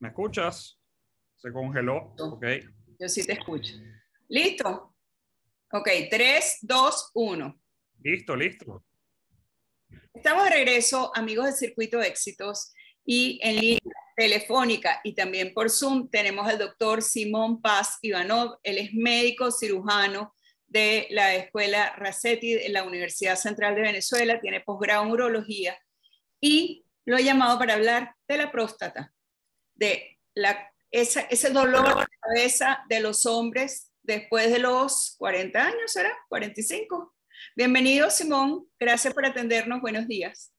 ¿Me escuchas? Se congeló. Ok. Yo sí te escucho. ¿Listo? Ok, 3, 2, 1. Listo, listo. Estamos de regreso, amigos del Circuito de Éxitos, y en línea telefónica y también por Zoom tenemos al doctor Simón Paz Ivanov. Él es médico cirujano de la Escuela Racetti de la Universidad Central de Venezuela, tiene posgrado en urología y lo he llamado para hablar de la próstata de la, ese dolor de cabeza de los hombres después de los 40 años, ¿será? 45. Bienvenido, Simón. Gracias por atendernos. Buenos días.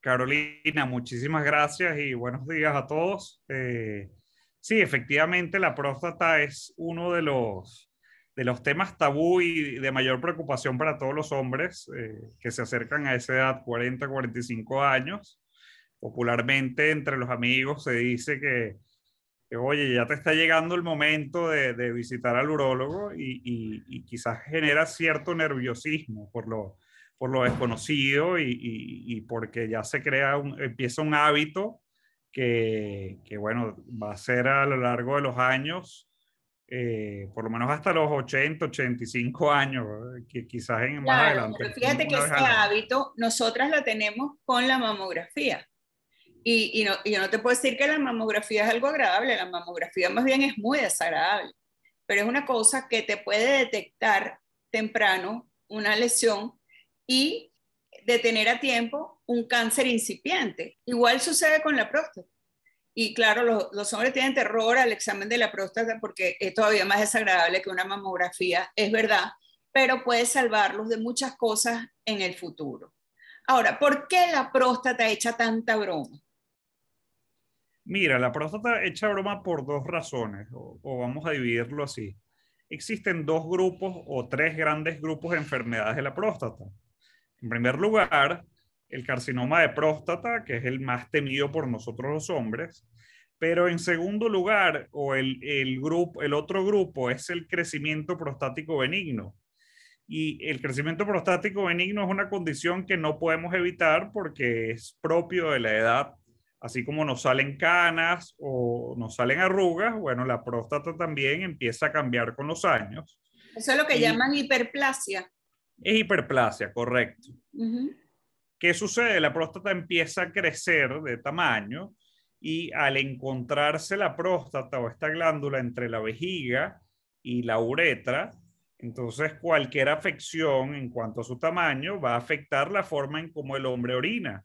Carolina, muchísimas gracias y buenos días a todos. Eh, sí, efectivamente, la próstata es uno de los, de los temas tabú y de mayor preocupación para todos los hombres eh, que se acercan a esa edad, 40, 45 años popularmente entre los amigos se dice que, oye, ya te está llegando el momento de, visitar al urólogo y, quizás genera cierto nerviosismo por lo, por lo desconocido y, porque ya se crea un, empieza un hábito que, bueno, va a ser a lo largo de los años, eh, por lo menos hasta los 80, 85 años, que quizás en, más adelante. fíjate que este hábito nosotras lo tenemos con la mamografía. Y, yo no te puedo decir que la mamografía es algo agradable, la mamografía más bien es muy desagradable, pero es una cosa que te puede detectar temprano una lesión y detener a tiempo un cáncer incipiente. Igual sucede con la próstata. Y claro, los, los, hombres tienen terror al examen de la próstata porque es todavía más desagradable que una mamografía, es verdad, pero puede salvarlos de muchas cosas en el futuro. Ahora, ¿por qué la próstata echa tanta broma? Mira, la próstata echa broma por dos razones, o, vamos a dividirlo así. Existen dos grupos o tres grandes grupos de enfermedades de la próstata. En primer lugar, el carcinoma de próstata, que es el más temido por nosotros los hombres. Pero en segundo lugar, o el, grupo, el otro grupo es el crecimiento prostático benigno. Y el crecimiento prostático benigno es una condición que no podemos evitar porque es propio de la edad así como nos salen canas o nos salen arrugas, bueno, la próstata también empieza a cambiar con los años. Eso es lo que llaman hiperplasia. Es hiperplasia, correcto. ¿Qué sucede? La próstata empieza a crecer de tamaño y al encontrarse la próstata o esta glándula entre la vejiga y la uretra, entonces cualquier afección en cuanto a su tamaño va a afectar la forma en cómo el hombre orina.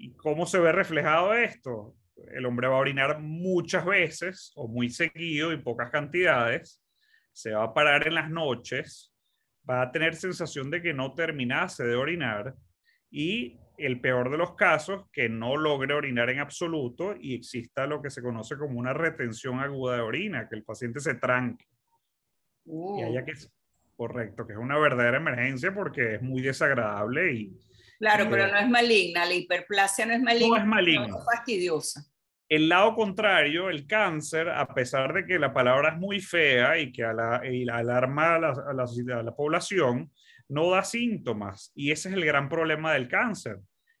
¿Y cómo se ve reflejado esto? El hombre va a orinar muchas veces o muy seguido en pocas cantidades, se va a parar en las noches, va a tener sensación de que no terminase de orinar y el peor de los casos, que no logre orinar en absoluto y exista lo que se conoce como una retención aguda de orina, que el paciente se tranque. Uh. correcto, que es una verdadera emergencia porque es muy desagradable y, Claro, eh, pero no es maligna, la hiperplasia no es maligna. No es maligna. fastidiosa. El lado contrario, el cáncer, a pesar de que la palabra es muy fea y que alarma a la, a la, población, no da síntomas. Y ese es el gran problema del cáncer.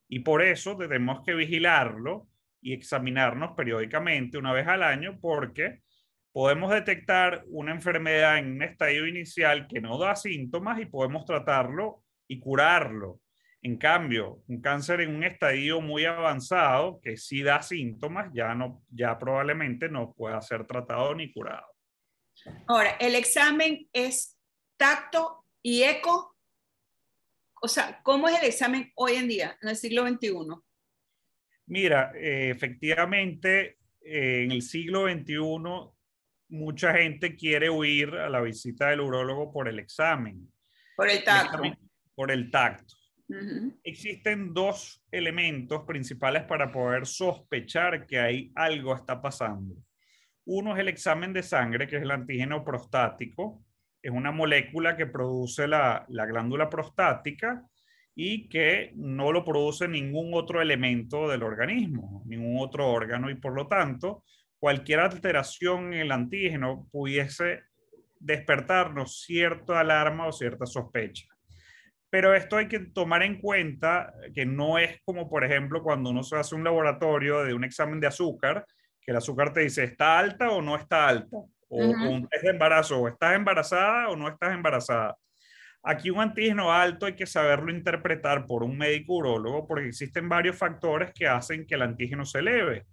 Y por eso tenemos que vigilarlo y examinarnos periódicamente una vez al año porque podemos detectar una enfermedad en un estadio inicial que no da síntomas y podemos tratarlo y curarlo en cambio, un cáncer en un estadio muy avanzado, que sí da síntomas, ya, no, ya probablemente no pueda ser tratado ni curado. Ahora, el examen es tacto y eco. O sea, ¿cómo es el examen hoy en día, en el siglo XXI? Mira, eh, efectivamente, eh, en el siglo XXI mucha gente quiere huir a la visita del urólogo por el examen. Por el tacto. por el tacto. Existen dos elementos principales para poder sospechar que hay algo está pasando. Uno es el examen de sangre, que es el antígeno prostático. Es una molécula que produce la glándula prostática y que no lo produce ningún otro elemento del organismo, ningún otro órgano, y por lo tanto, cualquier alteración en el antígeno pudiese despertarnos cierta alarma o cierta sospecha. Pero esto hay que tomar en cuenta que no es como, por ejemplo, cuando uno se hace un laboratorio de un examen de azúcar, que el azúcar te dice, ¿está alta o no está alta? O, es de embarazo, o estás embarazada o no estás embarazada. Aquí un antígeno alto hay que saberlo interpretar por un médico urólogo porque existen varios factores que hacen que el antígeno se eleve.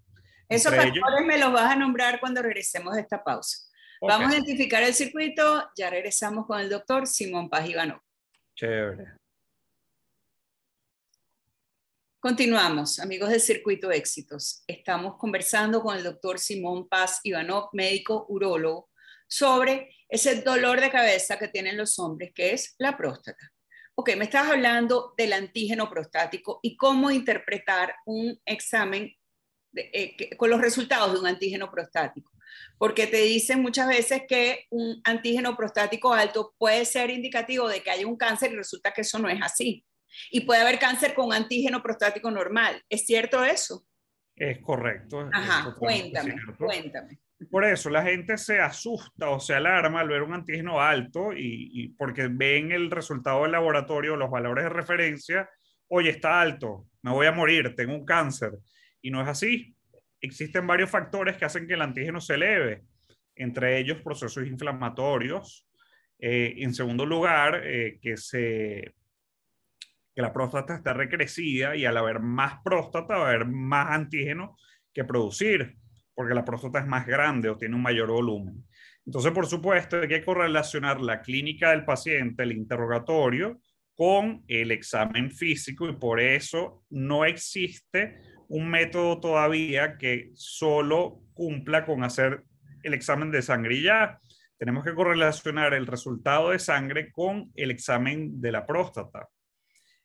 Esos factores me los vas a nombrar cuando regresemos de esta pausa. Vamos a identificar el circuito, ya regresamos con el doctor Simón Paz Chévere. Continuamos, amigos de Circuito Éxitos. Estamos conversando con el doctor Simón Paz Ivanov, médico urólogo, sobre ese dolor de cabeza que tienen los hombres, que es la próstata. Ok, me estás hablando del antígeno prostático y cómo interpretar un examen eh, con los resultados de un antígeno prostático porque te dicen muchas veces que un antígeno prostático alto puede ser indicativo de que hay un cáncer y resulta que eso no es así. Y puede haber cáncer con antígeno prostático normal. ¿Es cierto eso? Es correcto. Ajá, cuéntame, cuéntame. Por eso la gente se asusta o se alarma al ver un antígeno alto y, y porque ven el resultado del laboratorio, los valores de referencia, oye, está alto, me voy a morir, tengo un cáncer. Y no es así existen varios factores que hacen que el antígeno se eleve, entre ellos procesos inflamatorios. Eh, en segundo lugar, eh, que, se, que la próstata está recrecida y al haber más próstata va a haber más antígeno que producir, porque la próstata es más grande o tiene un mayor volumen. Entonces, por supuesto, hay que correlacionar la clínica del paciente, el interrogatorio, con el examen físico y por eso no existe un método todavía que solo cumpla con hacer el examen de sangre. ya tenemos que correlacionar el resultado de sangre con el examen de la próstata.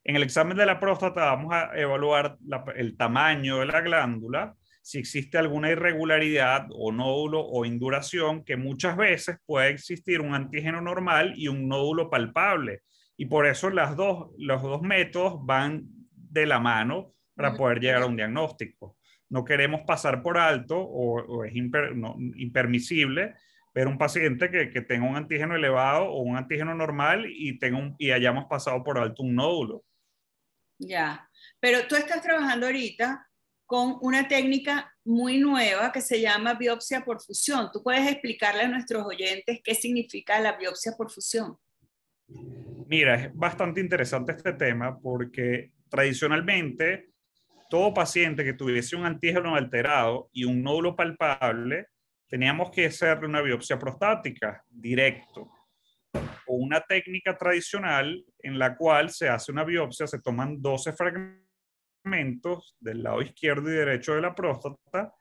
En el examen de la próstata vamos a evaluar el tamaño de la glándula, si existe alguna irregularidad o nódulo o induración, que muchas veces puede existir un antígeno normal y un nódulo palpable. Y por eso las dos, los dos métodos van de la mano para poder llegar a un diagnóstico. No queremos pasar por alto o, es impermisible ver un paciente que, que, tenga un antígeno elevado o un antígeno normal y, tenga un, y hayamos pasado por alto un nódulo. Ya, pero tú estás trabajando ahorita con una técnica muy nueva que se llama biopsia por fusión. ¿Tú puedes explicarle a nuestros oyentes qué significa la biopsia por fusión? Mira, es bastante interesante este tema porque tradicionalmente todo paciente que tuviese un antígeno alterado y un nódulo palpable, teníamos que hacerle una biopsia prostática directo o una técnica tradicional en la cual se hace una biopsia, se toman 12 fragmentos del lado izquierdo y derecho de la próstata,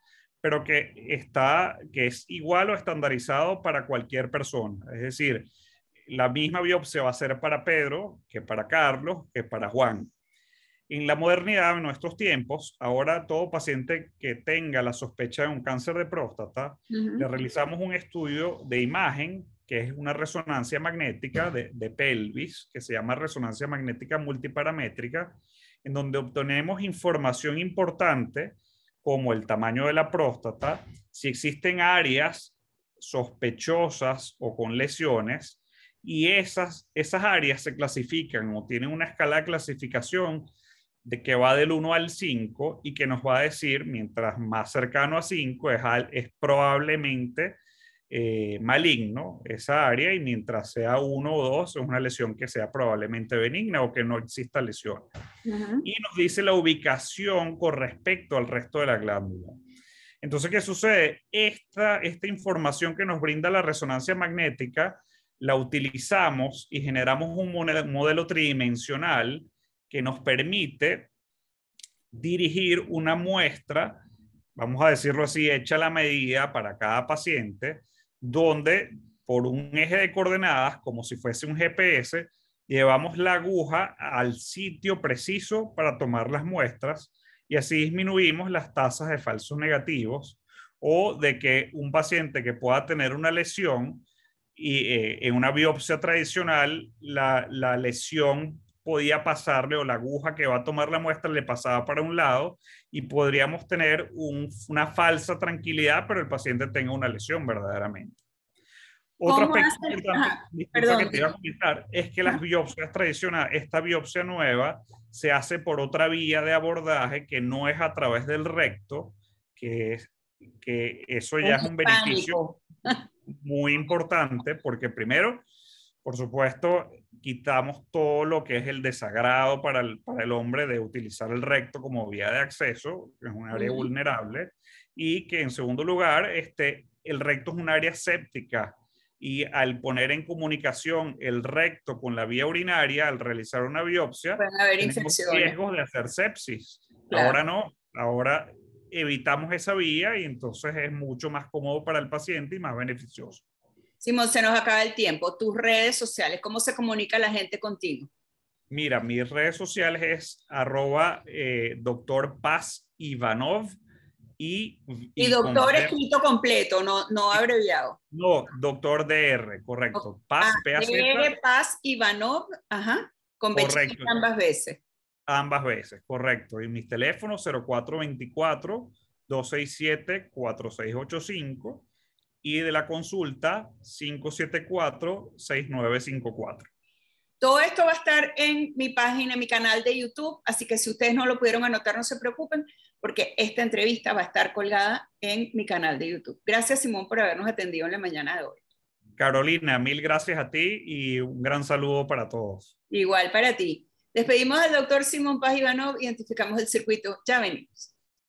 pero que, está, que es igual o estandarizado para cualquier persona. Es decir, la misma biopsia va a ser para Pedro, que para Carlos, que para Juan. En la modernidad, en nuestros tiempos, ahora todo paciente que tenga la sospecha de un cáncer de próstata, le realizamos un estudio de imagen, que es una resonancia magnética de, de pelvis, que se llama resonancia magnética multiparamétrica, en donde obtenemos información importante como el tamaño de la próstata, si existen áreas sospechosas o con lesiones, y esas, esas áreas se clasifican o tienen una escala de clasificación de que va del 1 al 5 y que nos va a decir, mientras más cercano a 5 es, es probablemente eh, maligno esa área y mientras sea 1 o 2 es una lesión que sea probablemente benigna o que no exista lesión. Y nos dice la ubicación con respecto al resto de la glándula. Entonces, ¿qué sucede? Esta, esta información que nos brinda la resonancia magnética la utilizamos y generamos un modelo tridimensional que nos permite dirigir una muestra, vamos a decirlo así, hecha la medida para cada paciente, donde por un eje de coordenadas, como si fuese un GPS, llevamos la aguja al sitio preciso para tomar las muestras y así disminuimos las tasas de falsos negativos o de que un paciente que pueda tener una lesión y eh, en una biopsia tradicional la, la lesión podía pasarle o la aguja que va a tomar la muestra le pasaba para un lado y podríamos tener una falsa tranquilidad, pero el paciente tenga una lesión verdaderamente. Otro aspecto que te iba a comentar es que las biopsias tradicionales, esta biopsia nueva se hace por otra vía de abordaje que no es a través del recto, que, que eso ya es un beneficio muy importante porque primero, por supuesto, quitamos todo lo que es el desagrado para el, para el hombre de utilizar el recto como vía de acceso, que es un área vulnerable, y que en segundo lugar, este, el recto es un área séptica y al poner en comunicación el recto con la vía urinaria, al realizar una biopsia, pueden haber riesgos de hacer sepsis. Ahora no, ahora evitamos esa vía y entonces es mucho más cómodo para el paciente y más beneficioso. Simón, se nos acaba el tiempo. Tus redes sociales, ¿cómo se comunica la gente contigo? Mira, mis redes sociales es arroba eh, doctor Paz Ivanov y... Y, doctor escrito completo, no, no abreviado. No, doctor DR, correcto. Ah, Paz, Ivanov, ajá, con correcto. ambas veces. Ambas veces, correcto. Y mis teléfonos 0424 267 4685 y de la consulta 574-6954. Todo esto va a estar en mi página, en mi canal de YouTube, así que si ustedes no lo pudieron anotar, no se preocupen, porque esta entrevista va a estar colgada en mi canal de YouTube. Gracias, Simón, por habernos atendido en la mañana de hoy. Carolina, mil gracias a ti y un gran saludo para todos. Igual para ti. Despedimos al doctor Simón Paz Ivanov, identificamos el circuito. Ya venimos.